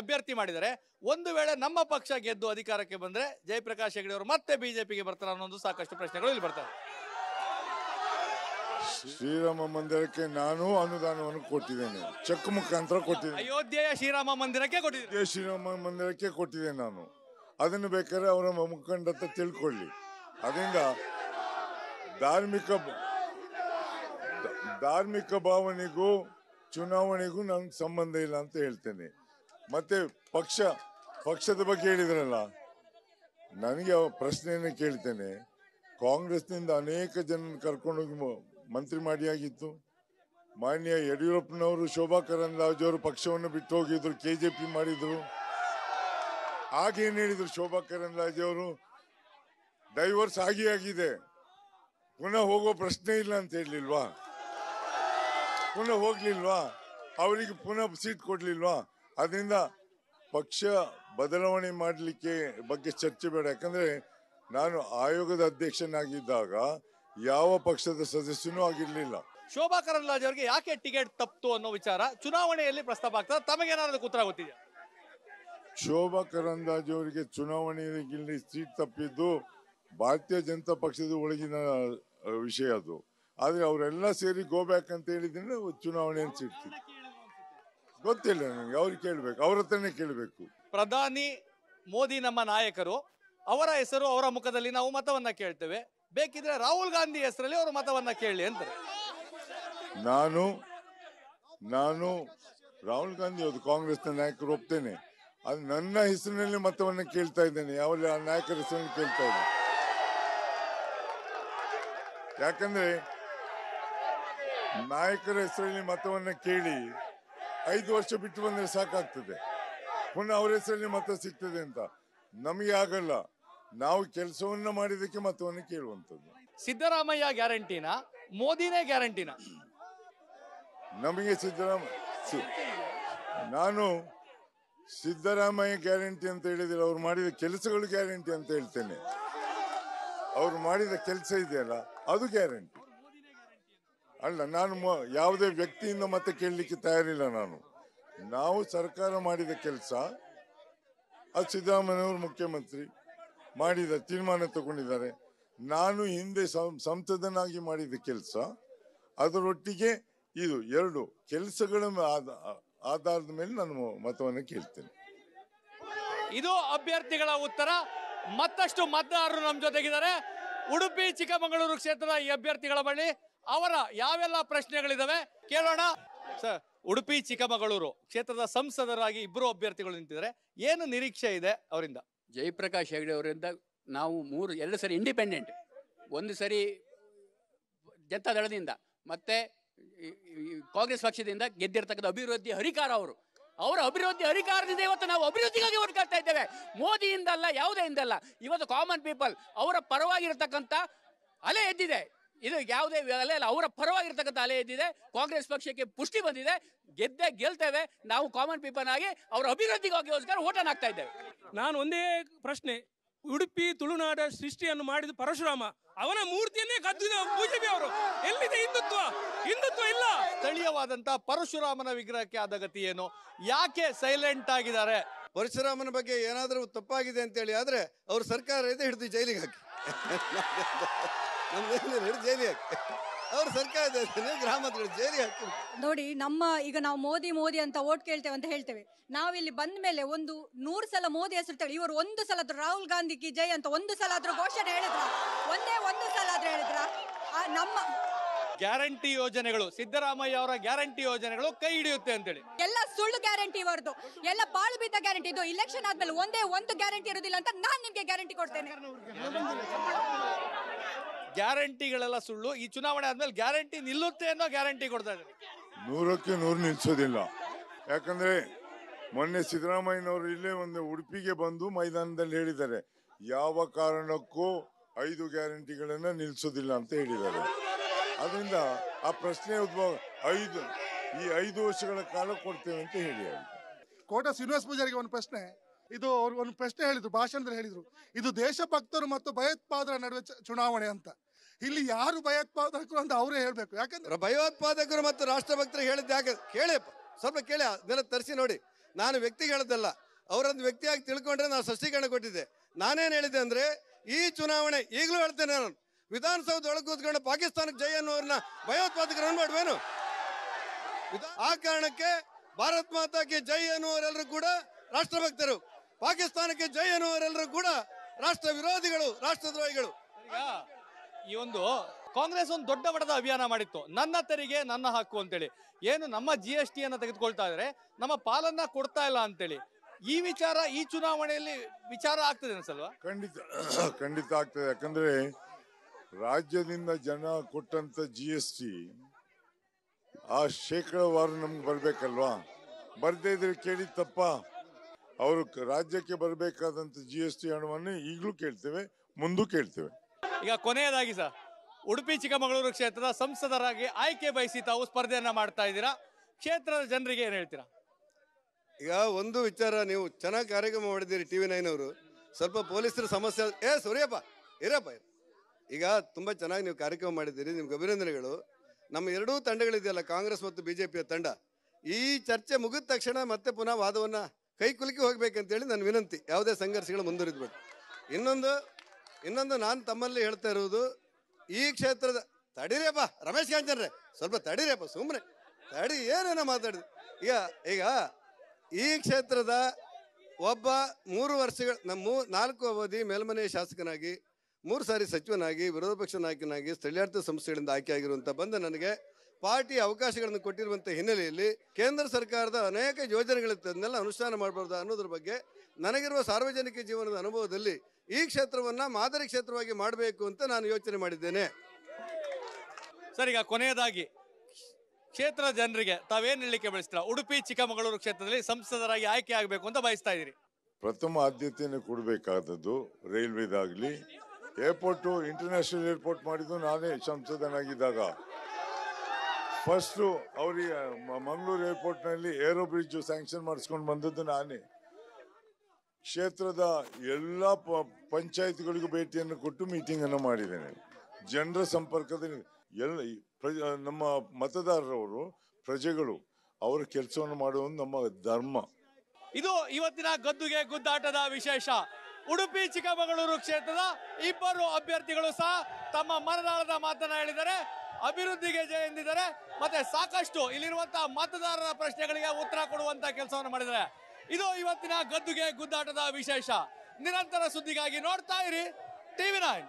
ಅಭ್ಯರ್ಥಿ ಮಾಡಿದರೆ ಒಂದು ವೇಳೆ ನಮ್ಮ ಪಕ್ಷ ಗೆದ್ದು ಅಧಿಕಾರಕ್ಕೆ ಬಂದರೆ ಜಯಪ್ರಕಾಶ್ ಹೆಗಡೆ ಅವರು ಮತ್ತೆ ಬಿಜೆಪಿಗೆ ಬರ್ತಾರೆ ಅನ್ನೋದು ಸಾಕಷ್ಟು ಪ್ರಶ್ನೆಗಳು ಇಲ್ಲಿ ಬರ್ತವೆ ಶ್ರೀರಾಮ ಮಂದಿರಕ್ಕೆ ನಾನು ಅನುದಾನವನ್ನು ಕೊಟ್ಟಿದ್ದೇನೆ ಚೆಕ್ ಮುಖಾಂತರ ಕೊಟ್ಟಿದ್ದೇನೆ ಅಯೋಧ್ಯೆಯ ಶ್ರೀರಾಮ ಮಂದಿರಕ್ಕೆ ಕೊಟ್ಟಿದ್ದೇನೆ ಶ್ರೀರಾಮ ಮಂದಿರಕ್ಕೆ ಕೊಟ್ಟಿದ್ದೇನೆ ನಾನು ಅದನ್ನು ಬೇಕಾದ್ರೆ ಅವರ ಮುಖಂಡ ತಿಳ್ಕೊಳ್ಳಿ ಅದರಿಂದ ಧಾರ್ಮಿಕ ಧಾರ್ಮಿಕ ಭಾವನೆಗೂ ಚುನಾವಣೆಗೂ ನಂಗೆ ಸಂಬಂಧ ಇಲ್ಲ ಅಂತ ಹೇಳ್ತೇನೆ ಮತ್ತೆ ಪಕ್ಷ ಪಕ್ಷದ ಬಗ್ಗೆ ಹೇಳಿದ್ರಲ್ಲ ನನಗೆ ಪ್ರಶ್ನೆಯನ್ನು ಕೇಳ್ತೇನೆ ಕಾಂಗ್ರೆಸ್ನಿಂದ ಅನೇಕ ಜನ ಕರ್ಕೊಂಡೋಗಿ ಮಂತ್ರಿ ಮಾಡಿ ಆಗಿತ್ತು ಮಾನ್ಯ ಯಡಿಯೂರಪ್ಪನವರು ಶೋಭಾ ಕರಂದ್ಲಾಜೆ ಅವರು ಪಕ್ಷವನ್ನು ಬಿಟ್ಟು ಹೋಗಿದ್ರು ಕೆ ಜೆ ಪಿ ಮಾಡಿದ್ರು ಆಗೇನು ಹೇಳಿದ್ರು ಶೋಭಾ ಕರಂದ್ಲಾಜೆ ಅವರು ಡೈವರ್ಸ್ ಆಗಿ ಆಗಿದೆ ಪುನಃ ಹೋಗೋ ಪ್ರಶ್ನೆ ಇಲ್ಲ ಅಂತ ಹೇಳಲಿಲ್ವಾ ಪುನಃ ಹೋಗ್ಲಿಲ್ವಾ ಅವರಿಗೆ ಪುನಃ ಸೀಟ್ ಕೊಡ್ಲಿಲ್ವಾ ಅದರಿಂದ ಪಕ್ಷ ಬದಲಾವಣೆ ಮಾಡಲಿಕ್ಕೆ ಬಗ್ಗೆ ಚರ್ಚೆ ಬೇಡ ಯಾಕಂದ್ರೆ ನಾನು ಆಯೋಗದ ಅಧ್ಯಕ್ಷನಾಗಿದ್ದಾಗ ಯಾವ ಪಕ್ಷದ ಸದಸ್ಯನೂ ಆಗಿರ್ಲಿಲ್ಲ ಶೋಭಾ ಕರಂದ್ಲಾಜ್ ಅವರಿಗೆ ಯಾಕೆ ಟಿಕೆಟ್ ತಪ್ಪಿತು ಅನ್ನೋ ವಿಚಾರ ಚುನಾವಣೆಯಲ್ಲಿ ಪ್ರಸ್ತಾಪ ಆಗ್ತದೆ ತಮಗೇನಾದ್ರೂ ಉತ್ತರ ಗೊತ್ತಿದೆ ಶೋಭಾ ಕರಂದ್ಲಾಜೆ ಅವರಿಗೆ ಚುನಾವಣೆಯಲ್ಲಿ ಸೀಟ್ ತಪ್ಪಿದ್ದು ಭಾರತೀಯ ಜನತಾ ಪಕ್ಷದ ಒಳಗಿನ ವಿಷಯ ಅದು ಆದರೆ ಅವರೆಲ್ಲ ಸೇರಿ ಗೋ ಬ್ಯಾಕ್ ಅಂತ ಹೇಳಿದ್ರೆ ಚುನಾವಣೆಯನ್ನು ಸಿಗ್ತೀವಿ ಗೊತ್ತಿಲ್ಲ ನನಗೆ ಅವ್ರಿಗೆ ಕೇಳಬೇಕು ಅವ್ರ ಹತ್ರನೇ ಕೇಳಬೇಕು ಪ್ರಧಾನಿ ಮೋದಿ ನಮ್ಮ ನಾಯಕರು ಅವರ ಹೆಸರು ಅವರ ಮುಖದಲ್ಲಿ ನಾವು ಮತವನ್ನ ಕೇಳ್ತೇವೆ ಬೇಕಿದ್ರೆ ರಾಹುಲ್ ಗಾಂಧಿ ಹೆಸರಲ್ಲಿ ಅವರು ಮತವನ್ನ ಕೇಳಿ ಅಂತ ನಾನು ನಾನು ರಾಹುಲ್ ಗಾಂಧಿ ಅವರು ಕಾಂಗ್ರೆಸ್ನ ನಾಯಕರು ಒಪ್ತೇನೆ ಅದು ನನ್ನ ಹೆಸರಿನಲ್ಲಿ ಮತವನ್ನ ಕೇಳ್ತಾ ಇದ್ದೇನೆ ಯಾವ ನಾಯಕರ ಹೆಸರನ್ನು ಕೇಳ್ತಾ ಇದ್ದೇನೆ ಯಾಕಂದ್ರೆ ನಾಯಕರ ಹೆಸರಲ್ಲಿ ಮತವನ್ನು ಕೇಳಿ ಐದು ವರ್ಷ ಬಿಟ್ಟು ಬಂದರೆ ಸಾಕಾಗ್ತದೆ ಪುನಃ ಅವರ ಹೆಸರಲ್ಲಿ ಮತ ಸಿಗ್ತದೆ ಅಂತ ನಮಗೆ ಆಗಲ್ಲ ನಾವು ಕೆಲಸವನ್ನ ಮಾಡಿದಕ್ಕೆ ಮತವನ್ನು ಕೇಳುವಂಥದ್ದು ಸಿದ್ದರಾಮಯ್ಯ ಗ್ಯಾರಂಟಿನ ಮೋದಿನೇ ಗ್ಯಾರಂಟಿನ ನಮಗೆ ಸಿದ್ದರಾಮಯ್ಯ ನಾನು ಸಿದ್ದರಾಮಯ್ಯ ಗ್ಯಾರಂಟಿ ಅಂತ ಹೇಳಿದ್ರೆ ಅವ್ರು ಮಾಡಿದ ಕೆಲಸಗಳು ಗ್ಯಾರಂಟಿ ಅಂತ ಹೇಳ್ತೇನೆ ಅವ್ರು ಮಾಡಿದ ಕೆಲಸ ಇದೆಯಲ್ಲ ಅದು ಗ್ಯಾರಂಟಿ ಅಲ್ಲ ನಾನು ಯಾವುದೇ ವ್ಯಕ್ತಿಯಿಂದ ಮತ್ತೆ ಕೇಳಲಿಕ್ಕೆ ತಯಾರಿಲ್ಲ ನಾನು ನಾವು ಸರ್ಕಾರ ಮಾಡಿದ ಕೆಲಸ ಅದು ಸಿದ್ದರಾಮಯ್ಯವರು ಮುಖ್ಯಮಂತ್ರಿ ಮಾಡಿದ ತೀರ್ಮಾನ ತಗೊಂಡಿದ್ದಾರೆ ನಾನು ಹಿಂದೆ ಸಂಸದನಾಗಿ ಮಾಡಿದ ಕೆಲಸ ಅದರೊಟ್ಟಿಗೆ ಇದು ಎರಡು ಕೆಲಸಗಳ ಆಧಾರದ ಮೇಲೆ ನಾನು ಮತವನ್ನು ಕೇಳ್ತೇನೆ ಇದು ಅಭ್ಯರ್ಥಿಗಳ ಉತ್ತರ ಮತ್ತಷ್ಟು ಮತದಾರರು ನಮ್ಮ ಜೊತೆಗಿದ್ದಾರೆ ಉಡುಪಿ ಚಿಕ್ಕಮಗಳೂರು ಕ್ಷೇತ್ರದ ಈ ಅಭ್ಯರ್ಥಿಗಳ ಬಳಿ ಅವರ ಯಾವೆಲ್ಲ ಪ್ರಶ್ನೆಗಳಿದಾವೆ ಕೇಳೋಣ ಸರ್ ಉಡುಪಿ ಚಿಕ್ಕಮಗಳೂರು ಕ್ಷೇತ್ರದ ಸಂಸದರಾಗಿ ಇಬ್ಬರು ಅಭ್ಯರ್ಥಿಗಳು ನಿಂತಿದ್ದಾರೆ ಏನು ನಿರೀಕ್ಷೆ ಇದೆ ಅವರಿಂದ ಜಯಪ್ರಕಾಶ್ ಹೆಗಡೆ ಅವರಿಂದ ನಾವು ಮೂರು ಎರಡು ಸರಿ ಇಂಡಿಪೆಂಡೆಂಟ್ ಒಂದು ಸರಿ ಜನತಾದಳದಿಂದ ಮತ್ತೆ ಕಾಂಗ್ರೆಸ್ ಪಕ್ಷದಿಂದ ಗೆದ್ದಿರ್ತಕ್ಕಂಥ ಅಭಿವೃದ್ಧಿ ಹರಿಕಾರ ಅವರು ಅವರ ಅಭಿವೃದ್ಧಿ ಅಧಿಕಾರದಿಂದ ಇವತ್ತು ನಾವು ಅಭಿವೃದ್ಧಿಗಾಗಿ ಹುಡುಕಾಡ್ತಾ ಇದ್ದೇವೆ ಮೋದಿಯಿಂದಲ್ಲ ಯಾವುದೇ ಇಂದಲ್ಲ ಇವತ್ತು ಕಾಮನ್ ಪೀಪಲ್ ಅವರ ಪರವಾಗಿರ್ತಕ್ಕಂಥ ಅಲೆ ಎದ್ದಿದೆ ಇದು ಯಾವುದೇ ಅಲ್ಲ ಅವರ ಪರವಾಗಿರ್ತಕ್ಕಂಥ ಅಲೆ ಇದ್ದಿದೆ ಕಾಂಗ್ರೆಸ್ ಪಕ್ಷಕ್ಕೆ ಪುಷ್ಟಿ ಬಂದಿದೆ ಗೆದ್ದೆ ಗೆಲ್ತೇವೆ ನಾವು ಕಾಮನ್ ಪೀಪಲ್ ಆಗಿ ಅವರ ಅಭಿವೃದ್ಧಿಗೋಸ್ಕರ ಓಟನ್ ಆಗ್ತಾ ಇದ್ದೇವೆ ನಾನು ಒಂದೇ ಪ್ರಶ್ನೆ ಉಡುಪಿ ತುಳುನಾಡ ಸೃಷ್ಟಿಯನ್ನು ಮಾಡಿದ ಪರಶುರಾಮ ಅವನ ಮೂರ್ತಿಯನ್ನೇ ಕದ್ದಿದ ಬಿಜೆಪಿ ಅವರು ಎಲ್ಲಿದೆ ಹಿಂದುತ್ವ ಹಿಂದುತ್ವ ಇಲ್ಲ ಸ್ಥಳೀಯವಾದಂತಹ ಪರಶುರಾಮನ ವಿಗ್ರಹಕ್ಕೆ ಆದ ಗತಿ ಏನು ಯಾಕೆ ಸೈಲೆಂಟ್ ಆಗಿದ್ದಾರೆ ಪರಶುರಾಮನ ಬಗ್ಗೆ ಏನಾದರೂ ತಪ್ಪಾಗಿದೆ ಅಂತೇಳಿ ಆದರೆ ಅವ್ರ ಸರ್ಕಾರ ಇದೆ ಹಿಡಿದು ಜೈಲಿಗೆ ಹಾಕಿ ನೋಡಿ ನಮ್ಮ ಈಗ ನಾವು ಮೋದಿ ಮೋದಿ ಅಂತ ಓಟ್ ಕೇಳ್ತೇವೆ ಅಂತ ಹೇಳ್ತೇವೆ ನಾವಿಲ್ಲಿ ಬಂದ ಮೇಲೆ ಒಂದು ನೂರು ಸಲ ಮೋದಿ ಹೆಸರು ತೇಳಿ ಇವರು ಒಂದು ಸಲ ಆದ್ರೂ ರಾಹುಲ್ ಗಾಂಧಿ ಕಿ ಜೈ ಅಂತ ಒಂದು ಸಲ ಆದ್ರೂ ಘೋಷಣೆ ಹೇಳಿದ್ರ ಒಂದೇ ಒಂದು ಸಲ ಆದ್ರೂ ಹೇಳಿದ್ರ ನಮ್ಮ ಗ್ಯಾರಂಟಿ ಯೋಜನೆಗಳು ಸಿದ್ದರಾಮಯ್ಯ ಅವರ ಗ್ಯಾರಂಟಿ ಯೋಜನೆಗಳು ಕೈ ಹಿಡಿಯುತ್ತೆ ಅಂತೇಳಿ ಎಲ್ಲ ಸುಳ್ಳು ಗ್ಯಾರಂಟಿ ಇವರದು ಎಲ್ಲ ಪಾಳು ಬಿದ್ದ ಗ್ಯಾರಂಟಿ ಇದು ಇಲೆಕ್ಷನ್ ಆದ್ಮೇಲೆ ಒಂದೇ ಒಂದು ಗ್ಯಾರಂಟಿ ಇರೋದಿಲ್ಲ ಅಂತ ನಾನು ನಿಮ್ಗೆ ಗ್ಯಾರಂಟಿ ಕೊಡ್ತೇನೆ ಗ್ಯಾರಂಟಿಗಳೆಲ್ಲ ಸುಳ್ಳು ಈ ಚುನಾವಣೆ ಆದ್ಮೇಲೆ ಗ್ಯಾರಂಟಿ ನಿಲ್ಲುತ್ತೆ ಅನ್ನೋ ಗ್ಯಾರಂಟಿ ಕೊಡ್ತಾ ಇದ್ದಾರೆ ನೂರಕ್ಕೆ ನೂರು ನಿಲ್ಸೋದಿಲ್ಲ ಯಾಕಂದ್ರೆ ಮೊನ್ನೆ ಸಿದ್ದರಾಮಯ್ಯನವರು ಇಲ್ಲೇ ಒಂದು ಉಡುಪಿಗೆ ಬಂದು ಮೈದಾನದಲ್ಲಿ ಹೇಳಿದ್ದಾರೆ ಯಾವ ಕಾರಣಕ್ಕೂ ಐದು ಗ್ಯಾರಂಟಿಗಳನ್ನ ನಿಲ್ಸೋದಿಲ್ಲ ಅಂತ ಹೇಳಿದ್ದಾರೆ ಅದರಿಂದ ಆ ಪ್ರಶ್ನೆ ಉದ್ಭವ ಐದು ಈ ಐದು ವರ್ಷಗಳ ಕಾಲ ಕೊಡ್ತೇವೆ ಅಂತ ಹೇಳಿ ಕೋಟ ಶ್ರೀನಿವಾಸ ಪೂಜಾರಿಗೆ ಒಂದು ಪ್ರಶ್ನೆ ಇದು ಅವ್ರು ಒಂದು ಪ್ರಶ್ನೆ ಹೇಳಿದ್ರು ಭಾಷಣದಲ್ಲಿ ಹೇಳಿದ್ರು ಇದು ದೇಶಭಕ್ತರು ಮತ್ತು ಭಯೋತ್ಪಾದರ ನಡುವೆ ಚುನಾವಣೆ ಅಂತ ಇಲ್ಲಿ ಯಾರು ಭಯೋತ್ಪಾದಕರು ಅಂತ ಅವರೇ ಹೇಳ್ಬೇಕು ಯಾಕಂದ್ರೆ ಭಯೋತ್ಪಾದಕರು ಮತ್ತು ರಾಷ್ಟ್ರಭಕ್ತರು ಹೇಳಿದ್ದು ಯಾಕೆ ಕೇಳಿ ಸ್ವಲ್ಪ ಕೇಳಿ ಅದನ್ನ ತರಿಸಿ ನೋಡಿ ನಾನು ವ್ಯಕ್ತಿ ಹೇಳೋದಲ್ಲ ಅವರೊಂದು ವ್ಯಕ್ತಿಯಾಗಿ ತಿಳ್ಕೊಂಡ್ರೆ ನಾನು ಸಶೀಕರಣ ಕೊಟ್ಟಿದ್ದೆ ನಾನೇನು ಹೇಳಿದೆ ಅಂದರೆ ಈ ಚುನಾವಣೆ ಈಗಲೂ ಹೇಳ್ತೇನೆ ನಾನು ವಿಧಾನಸೌಧ ಒಳಗೆ ಕೂತ್ಕೊಂಡು ಪಾಕಿಸ್ತಾನಕ್ಕೆ ಜೈ ಅನ್ನೋರನ್ನ ಭಯೋತ್ಪಾದಕರನ್ನು ಮಾಡುವೇನು ಆ ಕಾರಣಕ್ಕೆ ಭಾರತ್ ಮಾತಾಕೆ ಜೈ ಅನ್ನುವರೆಲ್ಲರೂ ಕೂಡ ರಾಷ್ಟ್ರಭಕ್ತರು ಪಾಕಿಸ್ತಾನಕ್ಕೆ ಜೈ ಅನ್ನುವರೆಲ್ಲರೂ ಕೂಡ ರಾಷ್ಟ್ರ ವಿರೋಧಿಗಳು ರಾಷ್ಟ್ರದ್ರೋಹಿಗಳು ಈ ಒಂದು ಕಾಂಗ್ರೆಸ್ ಒಂದು ದೊಡ್ಡ ಮಟ್ಟದ ಅಭಿಯಾನ ಮಾಡಿತ್ತು ನನ್ನ ತೆರಿಗೆ ನನ್ನ ಹಕ್ಕು ಅಂತೇಳಿ ಏನು ನಮ್ಮ ಜಿ ಎಸ್ ಟಿ ಅನ್ನ ತೆಗೆದುಕೊಳ್ತಾ ಇದ್ರೆ ನಮ್ಮ ಪಾಲನ್ನ ಕೊಡ್ತಾ ಇಲ್ಲ ಅಂತೇಳಿ ಈ ವಿಚಾರ ಈ ಚುನಾವಣೆಯಲ್ಲಿ ವಿಚಾರ ಆಗ್ತದೆ ಅನ್ಸಲ್ವಾ ಖಂಡಿತ ಖಂಡಿತ ಆಗ್ತದೆ ಯಾಕಂದ್ರೆ ರಾಜ್ಯದಿಂದ ಜನ ಕೊಟ್ಟಂತ ಜಿ ಎಸ್ ಟಿ ಆ ಶೇಕಡಾವಾರು ನಮ್ಗೆ ಬರ್ಬೇಕಲ್ವಾ ಬರ್ದೇ ಇದ್ರೆ ಕೇಳಿ ತಪ್ಪ ಅವರು ರಾಜ್ಯಕ್ಕೆ ಬರಬೇಕಾದಂತ ಜಿ ಎಸ್ ಟಿ ಹಣವನ್ನು ಈಗಲೂ ಕೇಳ್ತೇವೆ ಮುಂದೆ ಕೇಳ್ತೇವೆ ಈಗ ಕೊನೆಯದಾಗಿ ಸರ್ ಉಡುಪಿ ಚಿಕ್ಕಮಗಳೂರು ಕ್ಷೇತ್ರದ ಸಂಸದರಾಗಿ ಆಯ್ಕೆ ಬಯಸಿ ತಾವು ಸ್ಪರ್ಧೆಯನ್ನು ಮಾಡ್ತಾ ಇದ್ದೀರಾ ಕ್ಷೇತ್ರದ ಜನರಿಗೆ ಏನು ಹೇಳ್ತೀರಾ ಈಗ ಒಂದು ವಿಚಾರ ನೀವು ಚೆನ್ನಾಗಿ ಕಾರ್ಯಕ್ರಮ ಮಾಡಿದ್ದೀರಿ ಟಿ ವಿ ನೈನ್ ಅವರು ಸ್ವಲ್ಪ ಪೊಲೀಸರ ಸಮಸ್ಯೆ ಏ ಸೂರ್ಯಪ್ಪ ಇರಪ್ಪ ಈಗ ತುಂಬ ಚೆನ್ನಾಗಿ ನೀವು ಕಾರ್ಯಕ್ರಮ ಮಾಡಿದ್ದೀರಿ ನಿಮ್ಗೆ ಅಭಿನಂದನೆಗಳು ನಮ್ಮ ಎರಡೂ ತಂಡಗಳಿದೆಯಲ್ಲ ಕಾಂಗ್ರೆಸ್ ಮತ್ತು ಬಿ ತಂಡ ಈ ಚರ್ಚೆ ಮುಗಿದ ತಕ್ಷಣ ಮತ್ತೆ ಪುನಃ ವಾದವನ್ನು ಕೈ ಕೈಕುಲುಕಿ ಹೋಗ್ಬೇಕಂತೇಳಿ ನನ್ನ ವಿನಂತಿ ಯಾವುದೇ ಸಂಘರ್ಷಗಳು ಮುಂದುವರಿದ್ಬೇಕು ಇನ್ನೊಂದು ಇನ್ನೊಂದು ನಾನು ತಮ್ಮಲ್ಲಿ ಹೇಳ್ತಾ ಇರುವುದು ಈ ಕ್ಷೇತ್ರದ ತಡಿರೇಪ ರಮೇಶ್ ಕಾಂಚನ್ರೆ ಸ್ವಲ್ಪ ತಡಿರೇಪ ಸುಮ್ಮನೆ ತಡಿ ಏನೇನೋ ಮಾತಾಡಿದ್ರು ಈಗ ಈಗ ಈ ಕ್ಷೇತ್ರದ ಒಬ್ಬ ಮೂರು ವರ್ಷಗಳ ನಮ್ಮ ನಾಲ್ಕು ಅವಧಿ ಮೇಲ್ಮನೆಯ ಶಾಸಕನಾಗಿ ಮೂರು ಸಾರಿ ಸಚಿವನಾಗಿ ವಿರೋಧ ಪಕ್ಷ ನಾಯಕನಾಗಿ ಸ್ಥಳೀಯಾರ್ಥ ಸಂಸ್ಥೆಗಳಿಂದ ಆಯ್ಕೆ ಆಗಿರುವಂಥ ಬಂದು ನನಗೆ ಪಾರ್ಟಿ ಅವಕಾಶಗಳನ್ನು ಕೊಟ್ಟಿರುವಂಥ ಹಿನ್ನೆಲೆಯಲ್ಲಿ ಕೇಂದ್ರ ಸರ್ಕಾರದ ಅನೇಕ ಯೋಜನೆಗಳನ್ನೆಲ್ಲ ಅನುಷ್ಠಾನ ಮಾಡಬಾರ್ದು ಅನ್ನೋದ್ರ ಬಗ್ಗೆ ನನಗಿರುವ ಸಾರ್ವಜನಿಕ ಜೀವನದ ಅನುಭವದಲ್ಲಿ ಈ ಕ್ಷೇತ್ರವನ್ನು ಮಾದರಿ ಕ್ಷೇತ್ರವಾಗಿ ಮಾಡಬೇಕು ಅಂತ ನಾನು ಯೋಚನೆ ಮಾಡಿದ್ದೇನೆ ಸರ್ ಈಗ ಕೊನೆಯದಾಗಿ ಕ್ಷೇತ್ರ ಜನರಿಗೆ ತಾವೇನು ಹೇಳಿಕೆ ಬಯಸ್ತೀರಾ ಉಡುಪಿ ಚಿಕ್ಕಮಗಳೂರು ಕ್ಷೇತ್ರದಲ್ಲಿ ಸಂಸದರಾಗಿ ಆಯ್ಕೆ ಆಗಬೇಕು ಅಂತ ಬಯಸ್ತಾ ಇದ್ದೀರಿ ಪ್ರಥಮ ಆದ್ಯತೆಯನ್ನು ಕೊಡಬೇಕಾದದ್ದು ರೈಲ್ವೇದಾಗಲಿ ಏರ್ಪೋರ್ಟು ಇಂಟರ್ನ್ಯಾಷನಲ್ ಏರ್ಪೋರ್ಟ್ ಮಾಡಿದ್ದು ನಾನೇ ಸಂಸದನಾಗಿದ್ದಾಗ ಫಸ್ಟು ಅವ್ರಿಗೆ ಮಂಗಳೂರು ಏರ್ಪೋರ್ಟ್ನಲ್ಲಿ ಏರೋ ಬ್ರಿಡ್ಜ್ ಸ್ಯಾಂಕ್ಷನ್ ಮಾಡಿಸ್ಕೊಂಡು ಬಂದದ್ದು ನಾನೇ ಕ್ಷೇತ್ರದ ಎಲ್ಲ ಪಂಚಾಯತ್ಗಳಿಗೂ ಭೇಟಿಯನ್ನು ಕೊಟ್ಟು ಮೀಟಿಂಗನ್ನು ಮಾಡಿದ್ದೇನೆ ಜನರ ಸಂಪರ್ಕದಲ್ಲಿ ಎಲ್ಲ ನಮ್ಮ ಮತದಾರರವರು ಪ್ರಜೆಗಳು ಅವರ ಕೆಲಸವನ್ನು ಮಾಡುವುದು ನಮ್ಮ ಧರ್ಮ ಇದು ಇವತ್ತಿನ ಗದ್ದುಗೆ ಗುದ್ದಾಟದ ವಿಶೇಷ ಉಡುಪಿ ಚಿಕ್ಕಮಗಳೂರು ಕ್ಷೇತ್ರದ ಇಬ್ಬರು ಅಭ್ಯರ್ಥಿಗಳು ಸಹ ತಮ್ಮ ಮನದಾಳದ ಮಾತನ್ನ ಹೇಳಿದರೆ ಅಭಿವೃದ್ಧಿಗೆ ಜಯ ಎಂದಿದ್ದಾರೆ ಮತ್ತೆ ಸಾಕಷ್ಟು ಇಲ್ಲಿರುವಂತಹ ಮತದಾರರ ಪ್ರಶ್ನೆಗಳಿಗೆ ಉತ್ತರ ಕೊಡುವಂತ ಕೆಲಸವನ್ನು ಮಾಡಿದರೆ ಇದು ಇವತ್ತಿನ ಗದ್ದುಗೆ ಗುದ್ದಾಟದ ವಿಶೇಷ ನಿರಂತರ ಸುದ್ದಿಗಾಗಿ ನೋಡ್ತಾ ಇರಿ ಟಿವಿ ನೈನ್